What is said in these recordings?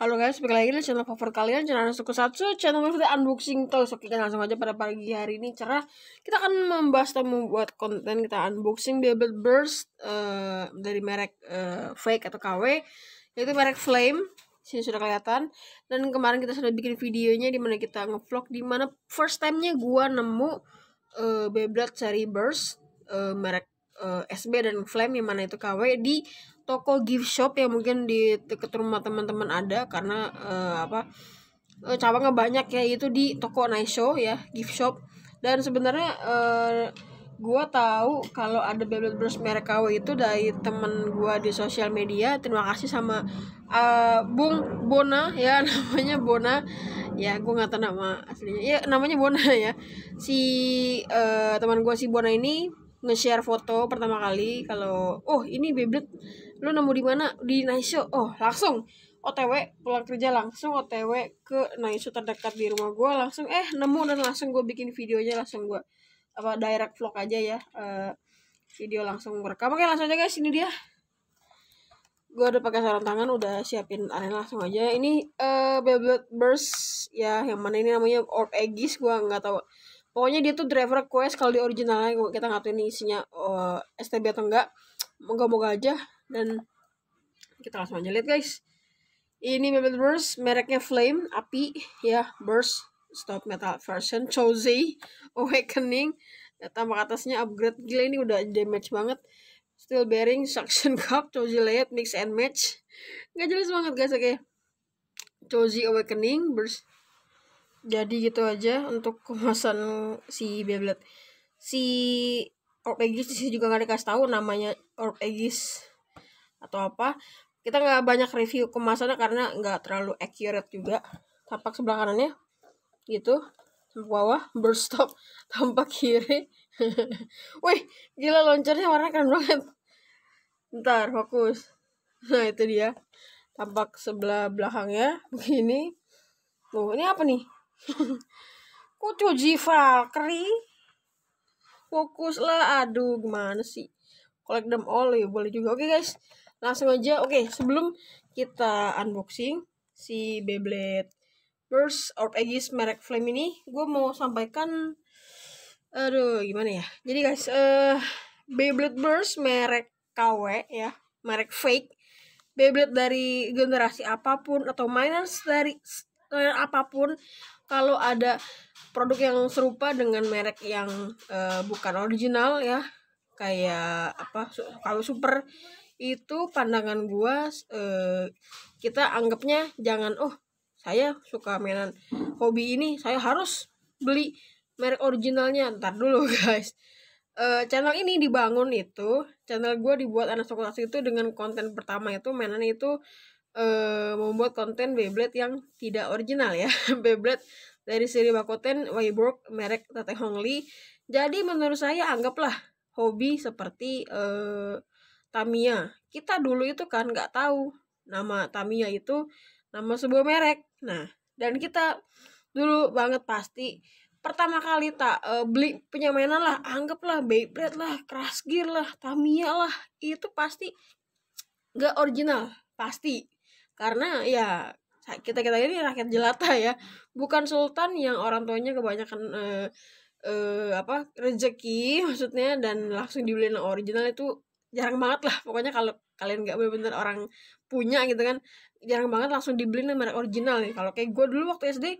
Halo guys, balik lagi di channel favorit kalian, channel suku satu channel favorit unboxing toys. Oke, langsung aja pada pagi hari ini cerah. Kita akan membahas dan membuat konten kita unboxing Beyblade Burst uh, dari merek uh, Fake atau KW, yaitu merek Flame. Sini sudah kelihatan. Dan kemarin kita sudah bikin videonya di mana kita ngevlog di mana first time-nya gue nemu uh, eh, Beyblade seri Burst uh, merek uh, SB dan Flame yang mana itu KW di toko gift shop yang mungkin di dekat rumah teman-teman ada karena uh, apa uh, cabangnya banyak ya itu di toko nice show ya gift shop dan sebenarnya uh, eh, gue tahu kalau ada Beyblade Bros merek KW itu dari temen gue di sosial media terima kasih sama uh, Bung Bona ya namanya Bona ya gue nggak tahu nama aslinya ya namanya Bona ya si uh, teman gue si Bona ini nge-share foto pertama kali kalau oh ini Beyblade lu nemu di mana di Naiso oh langsung OTW pulang kerja langsung OTW ke Naiso terdekat di rumah gue langsung eh nemu dan langsung gue bikin videonya langsung gue apa direct vlog aja ya uh, video langsung rekam oke langsung aja guys ini dia gue udah pakai sarung tangan udah siapin arena langsung aja ini uh, Beyblade Burst ya yang mana ini namanya Orb Aegis gue nggak tahu pokoknya dia tuh driver quest kalau di originalnya kita nggak tahu ini isinya uh, oh, STB atau enggak moga-moga aja dan kita langsung aja lihat guys ini Metal Burst mereknya Flame api ya Burst stop metal version Chozy Awakening ya, tambah atasnya upgrade gila ini udah damage banget steel bearing suction cup Chozy layout mix and match nggak jelas banget guys oke okay. Chozy Awakening Burst jadi gitu aja untuk kemasan si Beyblade si Orb Aegis sih juga nggak dikasih tahu namanya Orb Aegis atau apa kita nggak banyak review kemasannya karena nggak terlalu accurate juga tampak sebelah kanannya gitu bawah berstop tampak kiri wih gila loncernya warna keren banget ntar fokus nah itu dia tampak sebelah belakangnya begini tuh ini apa nih Kucu Valkyrie fokus lah aduh gimana sih collect them all ya boleh juga oke guys langsung aja oke sebelum kita unboxing si Beyblade Burst Orb Aegis merek Flame ini gue mau sampaikan aduh gimana ya jadi guys uh, Beyblade Burst merek KW ya merek fake Beyblade dari generasi apapun atau minus dari eh, apapun kalau ada produk yang serupa dengan merek yang uh, bukan original ya kayak apa su kalau super itu pandangan gua uh, kita anggapnya jangan oh saya suka mainan hobi ini saya harus beli merek originalnya ntar dulu guys uh, channel ini dibangun itu channel gua dibuat anak sekolah itu dengan konten pertama itu mainan itu uh, membuat konten Beyblade yang tidak original ya. Beyblade dari seri Bakoten Weiborg merek Tate Hongli. Jadi menurut saya anggaplah hobi seperti uh, Tamiya. Kita dulu itu kan nggak tahu nama Tamiya itu nama sebuah merek. Nah, dan kita dulu banget pasti pertama kali tak uh, beli penyamainan lah, anggaplah Beyblade lah, Crash Gear lah, Tamiya lah, itu pasti nggak original pasti karena ya kita kita ini rakyat jelata ya bukan sultan yang orang tuanya kebanyakan uh, uh, apa rezeki maksudnya dan langsung dibeliin original itu jarang banget lah pokoknya kalau kalian nggak bener-bener orang punya gitu kan jarang banget langsung dibeliin merek original nih kalau kayak gue dulu waktu SD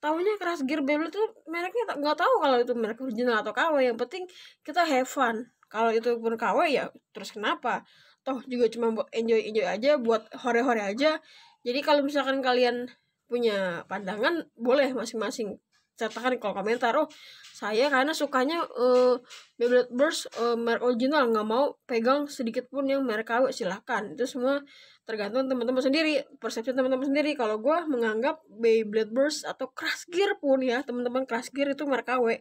tahunya keras gear Beyblade tuh mereknya nggak tahu kalau itu merek original atau KW yang penting kita have fun kalau itu pun KW ya terus kenapa toh juga cuma buat enjoy enjoy aja buat hore hore aja jadi kalau misalkan kalian punya pandangan boleh masing-masing catakan kalau komentar oh saya karena sukanya uh, Beyblade Burst uh, merek original nggak mau pegang sedikit pun yang merek KW silahkan itu semua tergantung teman-teman sendiri persepsi teman-teman sendiri kalau gue menganggap Beyblade Burst atau Crash Gear pun ya teman-teman Crash Gear itu merek KW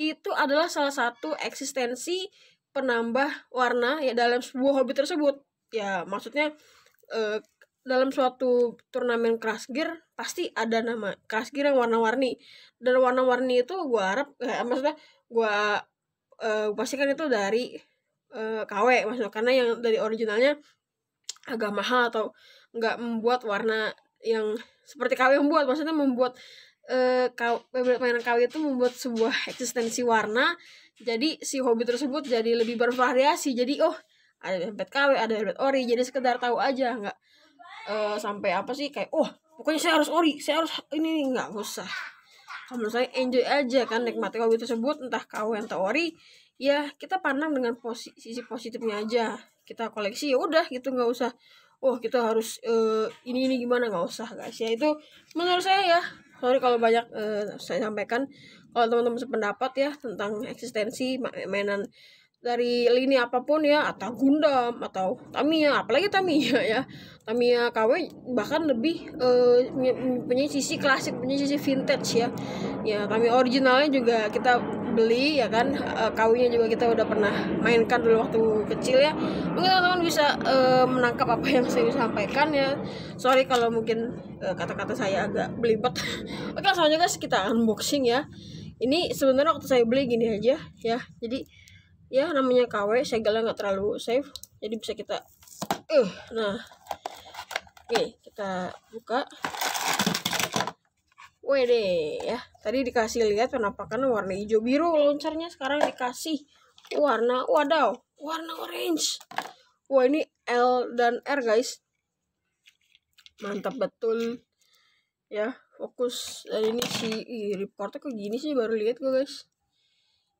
itu adalah salah satu eksistensi penambah warna ya dalam sebuah hobi tersebut ya maksudnya eh, dalam suatu turnamen crash gear pasti ada nama crash gear yang warna-warni dan warna-warni itu gue harap eh, maksudnya gue eh, pastikan itu dari eh, KW maksudnya karena yang dari originalnya agak mahal atau nggak membuat warna yang seperti KW membuat maksudnya membuat eh, KW, mainan KW itu membuat sebuah eksistensi warna jadi si hobi tersebut jadi lebih bervariasi jadi oh ada dompet KW ada dompet ori jadi sekedar tahu aja nggak uh, sampai apa sih kayak oh pokoknya saya harus ori saya harus ini nggak usah kalau menurut saya enjoy aja kan nikmati hobi tersebut entah KW atau ori ya kita pandang dengan posisi sisi positifnya aja kita koleksi ya udah gitu nggak usah oh kita harus uh, ini ini gimana nggak usah guys ya itu menurut saya ya sorry kalau banyak uh, saya sampaikan kalau teman-teman sependapat ya tentang eksistensi mainan dari lini apapun ya atau Gundam atau Tamiya apalagi Tamiya ya Tamiya KW bahkan lebih uh, punya sisi klasik punya sisi vintage ya ya Tamiya originalnya juga kita beli ya kan uh, eh, KW-nya juga kita udah pernah mainkan dulu waktu kecil ya mungkin teman-teman bisa uh, menangkap apa yang saya sampaikan ya sorry kalau mungkin kata-kata uh, saya agak belibet oke langsung aja guys kita unboxing ya ini sebenarnya waktu saya beli gini aja ya jadi ya namanya KW segelnya nggak terlalu safe jadi bisa kita uh, nah oke kita buka wede ya tadi dikasih lihat kenapa karena warna hijau biru loncarnya sekarang dikasih warna wadaw warna orange wah ini L dan R guys mantap betul ya fokus dan ini si reportnya kok gini sih baru lihat gue guys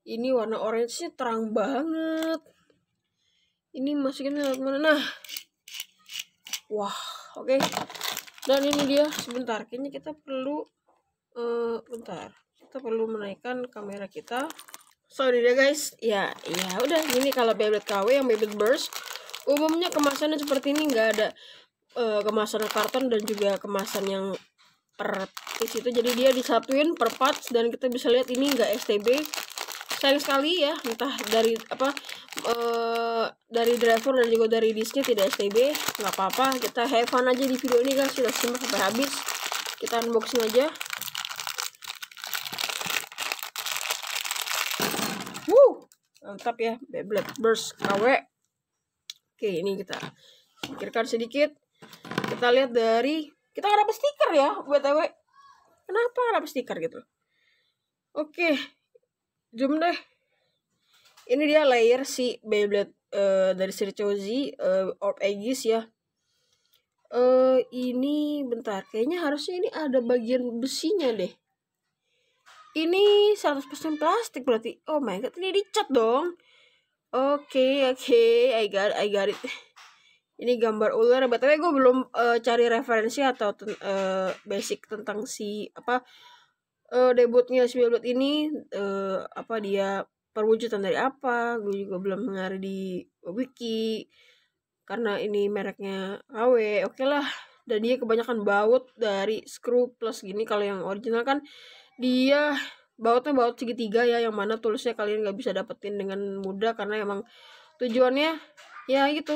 ini warna orange-nya terang banget ini masukin lewat mana nah wah oke okay. dan ini dia sebentar kayaknya kita perlu uh, bentar kita perlu menaikkan kamera kita sorry deh guys ya ya udah ini kalau Beyblade KW yang Beyblade Burst umumnya kemasannya seperti ini nggak ada uh, kemasan karton dan juga kemasan yang per itu jadi dia disatuin per parts dan kita bisa lihat ini enggak STB sayang sekali ya entah dari apa e, dari driver dan juga dari disknya tidak STB nggak apa-apa kita have fun aja di video ini guys sudah simak sampai habis kita unboxing aja wow mantap ya Beyblade Burst KW oke ini kita pikirkan sedikit kita lihat dari kita nggak dapat stiker ya btw kenapa nggak dapat stiker gitu oke zoom deh. Ini dia layer si Beyblade uh, dari seri Chozi uh, eh, Orb Aegis ya. Uh, ini bentar, kayaknya harusnya ini ada bagian besinya deh. Ini 100% plastik berarti. Oh my god, ini dicat dong. Oke, okay, oke, okay, I got I got it. Ini gambar ular, btw gue belum uh, cari referensi atau ten, uh, basic tentang si apa uh, debutnya si Violet ini uh, apa dia perwujudan dari apa gue juga belum dengar di wiki karena ini mereknya AW oke okay lah dan dia kebanyakan baut dari screw plus gini kalau yang original kan dia bautnya baut segitiga ya yang mana tulisnya kalian nggak bisa dapetin dengan mudah karena emang tujuannya ya gitu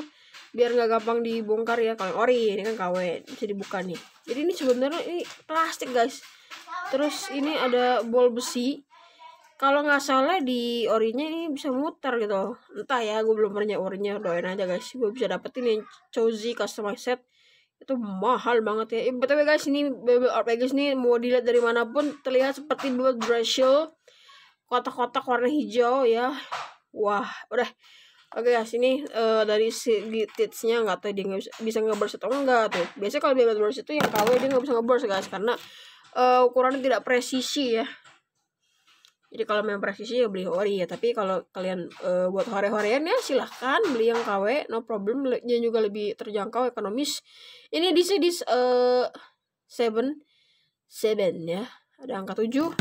biar nggak gampang dibongkar ya kalau ori ini kan KW bisa dibuka nih jadi ini sebenarnya ini plastik guys terus ini ada bol besi kalau nggak salah di orinya ini bisa muter gitu entah ya gue belum pernah orinya doain aja guys gue bisa dapetin yang cozy custom set itu mahal banget ya eh, btw guys ini baby art RPG ini mau dilihat dari manapun terlihat seperti dua brasil kotak-kotak warna hijau ya wah udah oke okay, guys ini uh, dari segi titsnya nggak tahu dia nggak bisa, bisa ngeburst atau enggak tuh biasanya kalau dia ngeburst itu yang kawin dia nggak bisa ngeburst guys karena uh, ukurannya tidak presisi ya jadi kalau memang presisi ya beli ori ya tapi kalau kalian uh, buat hore-horean ya silahkan beli yang KW no problem nya juga lebih terjangkau ekonomis ini di sini uh, seven seven ya ada angka 7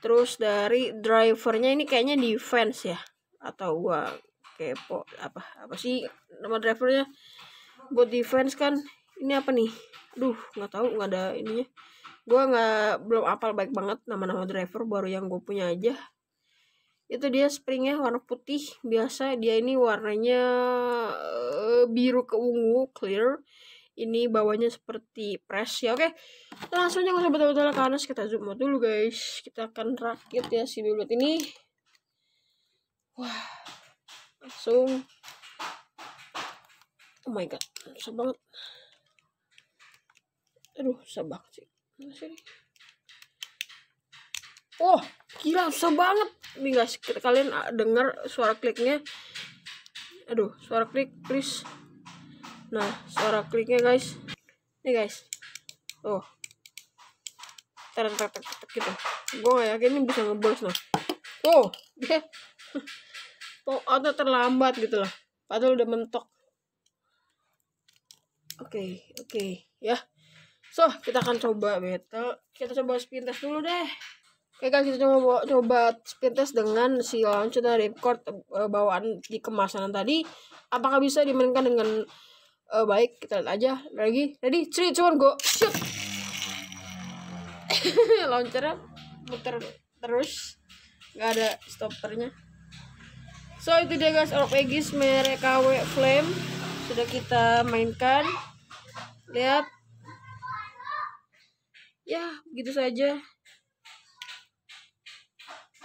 terus dari drivernya ini kayaknya defense ya atau gua kepo apa apa sih nama drivernya buat defense kan ini apa nih duh nggak tahu nggak ada ininya gue nggak belum apal baik banget nama-nama driver baru yang gue punya aja itu dia springnya warna putih biasa dia ini warnanya uh, biru ke ungu clear ini bawahnya seperti press ya oke okay. langsung aja nggak usah betul-betul karena kita zoom out dulu guys kita akan rakit ya si bibit ini wah langsung oh my god susah banget aduh susah banget sih Oh, gila susah banget. Nih guys, kalian ah, dengar suara kliknya. Aduh, suara klik, please. Nah, suara kliknya guys. Nih guys. Oh. tek tek gitu. Gue gak yakin ini bisa ngebos nah. Oh, dia oh, atau terlambat gitu lah. Padahal udah mentok. Oke, okay, oke, okay, ya. So, kita akan coba battle. Kita coba spin test dulu deh. Oke guys, kita coba, coba spin test dengan si launcher dari record eh, bawaan di kemasanan tadi. Apakah bisa dimainkan dengan uh, baik? Kita lihat aja. Lagi, ready? 3, 2, go! Shoot! launcher muter terus. Gak ada stoppernya. So, itu dia guys, Orb Aegis merek KW Flame. Sudah kita mainkan. Lihat ya begitu saja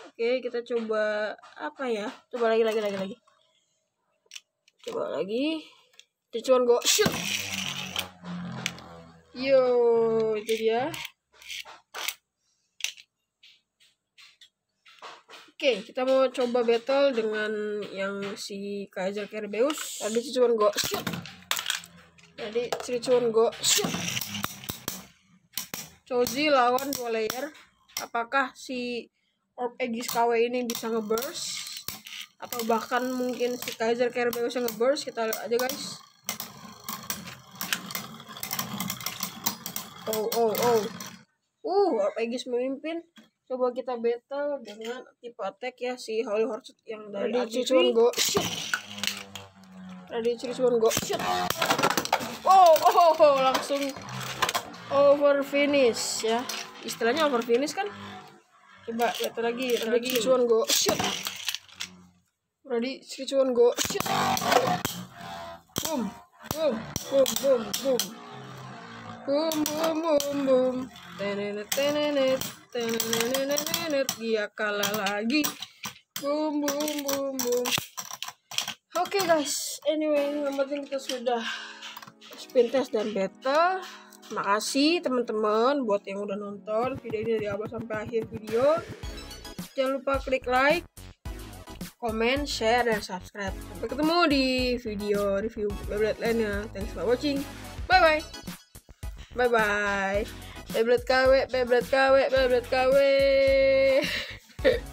oke kita coba apa ya coba lagi lagi lagi lagi coba lagi cuman go shoot yo itu dia Oke, okay, kita mau coba battle dengan yang si Kaiser Kerbeus. Tadi cuman go shoot. Tadi cuman go shoot. Choji lawan dua layer, Apakah si Orb Aegis KW ini bisa ngeburst? Atau bahkan mungkin si Kaiser KRB bisa ngeburst? Kita lihat aja guys. Oh, oh, oh. Uh, Orb Aegis memimpin. Coba kita battle dengan tipe attack ya si Holy Horse yang dari Ready, Archie Go. Shoot. Ready, Go. Oh, oh, oh, langsung over finish ya istilahnya over finish kan coba lihat lagi lagi cuan go shoot ready cuan go shoot boom boom boom boom boom boom boom boom boom tenenet tenenet tenenet dia kalah lagi boom boom boom boom oke guys anyway yang penting kita sudah spin test dan battle Terima kasih teman-teman buat yang udah nonton video ini dari awal sampai akhir video. Jangan lupa klik like, komen, share, dan subscribe. Sampai ketemu di video review Beyblade lainnya. Thanks for watching. Bye-bye. Bye-bye. Beyblade KW, Beyblade KW, Beyblade KW.